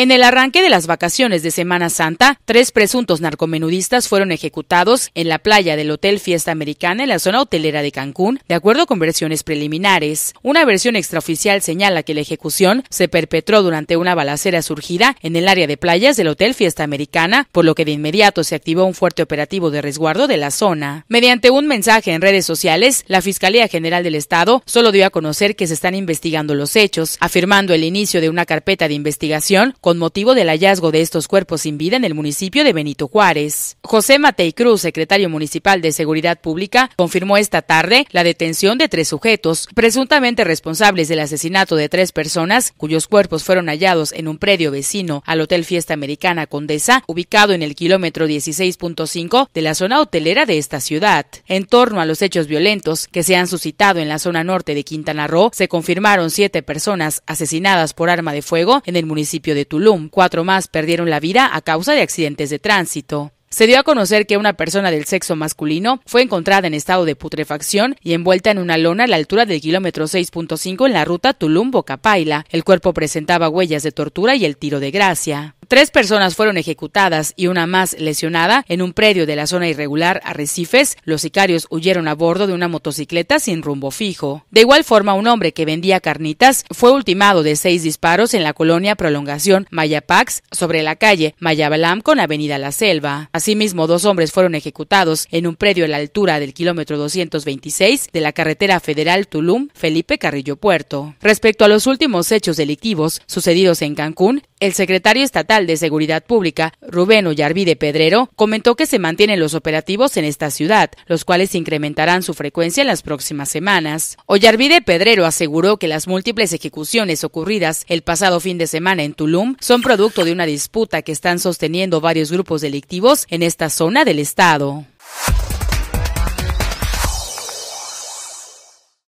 En el arranque de las vacaciones de Semana Santa, tres presuntos narcomenudistas fueron ejecutados en la playa del Hotel Fiesta Americana en la zona hotelera de Cancún, de acuerdo con versiones preliminares. Una versión extraoficial señala que la ejecución se perpetró durante una balacera surgida en el área de playas del Hotel Fiesta Americana, por lo que de inmediato se activó un fuerte operativo de resguardo de la zona. Mediante un mensaje en redes sociales, la Fiscalía General del Estado solo dio a conocer que se están investigando los hechos, afirmando el inicio de una carpeta de investigación con motivo del hallazgo de estos cuerpos sin vida en el municipio de Benito Juárez. José Matei Cruz, secretario municipal de Seguridad Pública, confirmó esta tarde la detención de tres sujetos, presuntamente responsables del asesinato de tres personas cuyos cuerpos fueron hallados en un predio vecino al Hotel Fiesta Americana Condesa, ubicado en el kilómetro 16.5 de la zona hotelera de esta ciudad. En torno a los hechos violentos que se han suscitado en la zona norte de Quintana Roo, se confirmaron siete personas asesinadas por arma de fuego en el municipio de Tulum. Cuatro más perdieron la vida a causa de accidentes de tránsito. Se dio a conocer que una persona del sexo masculino fue encontrada en estado de putrefacción y envuelta en una lona a la altura del kilómetro 6.5 en la ruta Tulum-Bocapaila. El cuerpo presentaba huellas de tortura y el tiro de gracia. Tres personas fueron ejecutadas y una más lesionada en un predio de la zona irregular Arrecifes. Los sicarios huyeron a bordo de una motocicleta sin rumbo fijo. De igual forma, un hombre que vendía carnitas fue ultimado de seis disparos en la colonia Prolongación Mayapax sobre la calle Mayabalam con Avenida La Selva. Asimismo, dos hombres fueron ejecutados en un predio a la altura del kilómetro 226 de la carretera federal Tulum, Felipe Carrillo Puerto. Respecto a los últimos hechos delictivos sucedidos en Cancún, el secretario estatal de Seguridad Pública, Rubén Ollarvide Pedrero, comentó que se mantienen los operativos en esta ciudad, los cuales incrementarán su frecuencia en las próximas semanas. Ollarvide Pedrero aseguró que las múltiples ejecuciones ocurridas el pasado fin de semana en Tulum son producto de una disputa que están sosteniendo varios grupos delictivos en esta zona del estado.